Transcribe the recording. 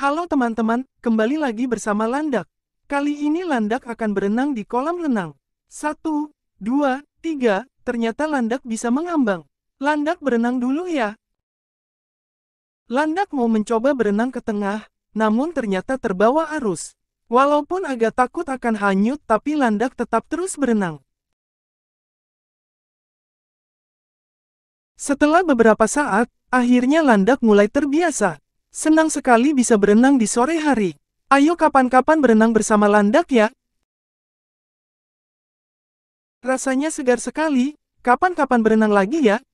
Halo teman-teman, kembali lagi bersama Landak. Kali ini Landak akan berenang di kolam renang. Satu, dua, tiga, ternyata Landak bisa mengambang. Landak berenang dulu ya. Landak mau mencoba berenang ke tengah, namun ternyata terbawa arus. Walaupun agak takut akan hanyut tapi Landak tetap terus berenang. Setelah beberapa saat, akhirnya Landak mulai terbiasa. Senang sekali bisa berenang di sore hari. Ayo kapan-kapan berenang bersama landak ya. Rasanya segar sekali, kapan-kapan berenang lagi ya.